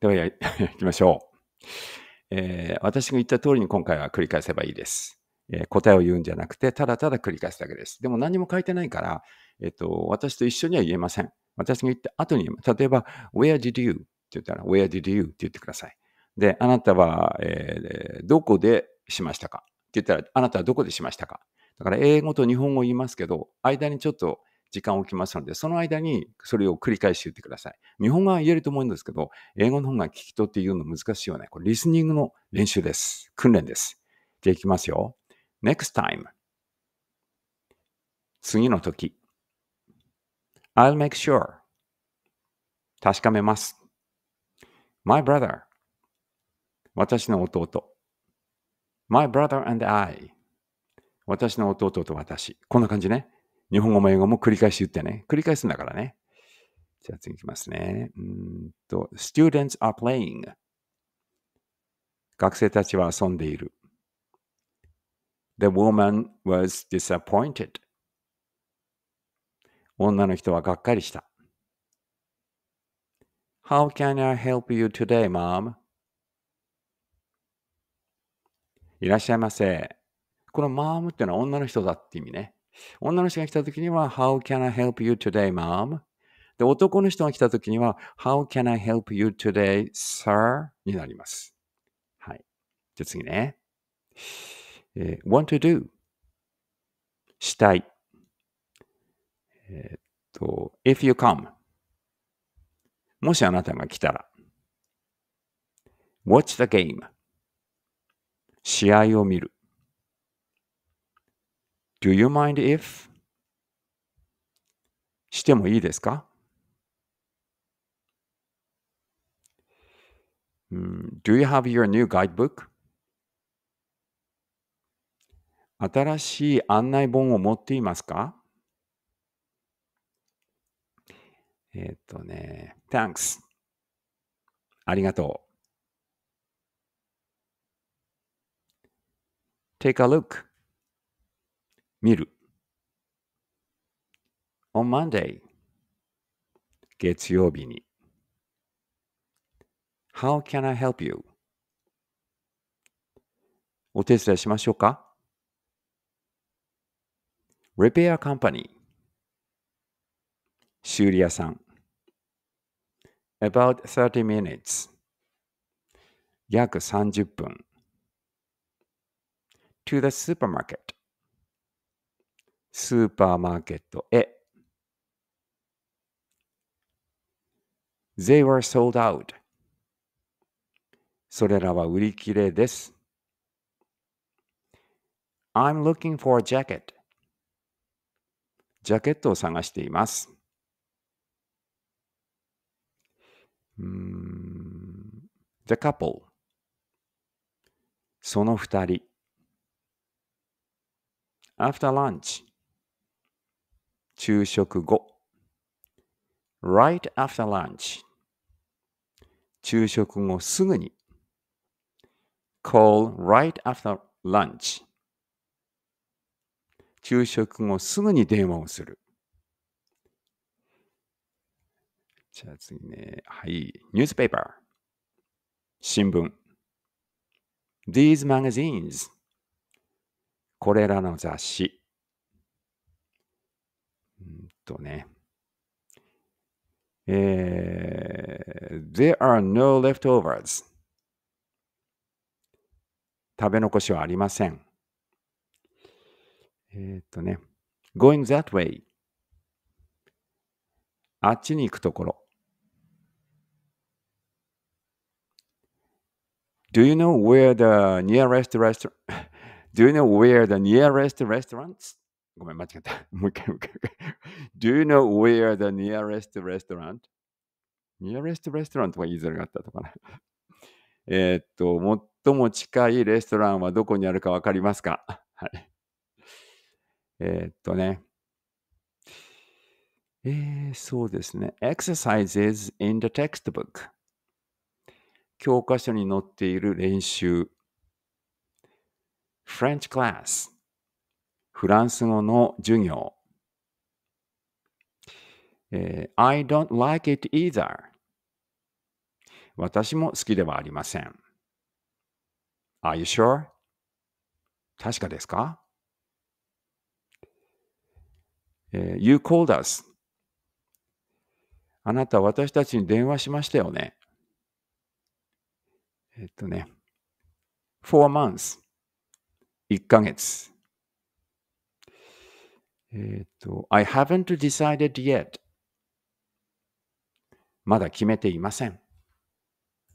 ではや、行 きましょう。えー、私が言った通りに今回は繰り返せばいいです。えー、答えを言うんじゃなくて、ただただ繰り返すだけです。でも何も書いてないから、えっ、と、私と一緒には言えません。私が言った後に、例えば、Where did you? って言ったら、Where did you? って言ってください。で、あなたは、えー、どこでしましたかって言ったら、あなたはどこでしましたかだから、英語と日本語を言いますけど、間にちょっと、時間を置きますので、その間にそれを繰り返し言ってください。日本語は言えると思うんですけど、英語の方が聞き取って言うの難しいよね。これリスニングの練習です。訓練です。じゃあいきますよ。next time 次の時 I'll make sure 確かめます My brother 私の弟 My brother and I 私の弟と私こんな感じね日本語も英語も繰り返し言ってね。繰り返すんだからね。じゃあ次いきますね。うんと、students are playing. 学生たちは遊んでいる。The woman was disappointed. 女の人はがっかりした。How can I help you today, mom? いらっしゃいませ。この mom っていうのは女の人だって意味ね。女の人が来た時には、How can I help you today, mom? で、男の人が来た時には、How can I help you today, sir? になります。はい。じゃあ次ね。えー、want to do したい。えー、っと、if you come もしあなたが来たら watch the game 試合を見る Do you mind if? してもいいですか ?Do you have your new guidebook? 新しい案内本を持っていますかえっ、ー、とね、Thanks. ありがとう。Take a look. 見る on Monday 月曜日に How can I help you? お手伝いしましょうか ?Repair Company 修理屋さん About 30 minutes 約30分 To the supermarket スーパーマーケットへ。They were sold out. それらは売り切れです。I'm looking for a jacket. ジャケットを探しています。The couple その二人 After lunch 昼食後 right after lunch 昼食後すぐに call right after lunch 昼食後すぐに電話をするじゃあ次ねはいニュースペーパー新聞 These magazines これらの雑誌とね。えー、there are no leftovers. 食べ残しはありません。えー、っとね、going that way. あっちに行くところ。Do you know where the nearest restaurant? Do you know where the nearest restaurants? ごめん、間違った。もう一回、もう一回。Do you know where the nearest restaurant? nearest restaurant とか言いづらかったとかな。えっと、最も近いレストランはどこにあるかわかりますかはい。えー、っとね。えー、そうですね。exercises in the textbook。教科書に載っている練習。French class。フランス語の授業。えー、I don't like it either. 私も好きではありません。Are you sure? 確かですか、えー、?You called us. あなた私たちに電話しましたよね。えっとね。4 months。1ヶ月。えっ、ー、と、I haven't decided yet. まだ決めていません。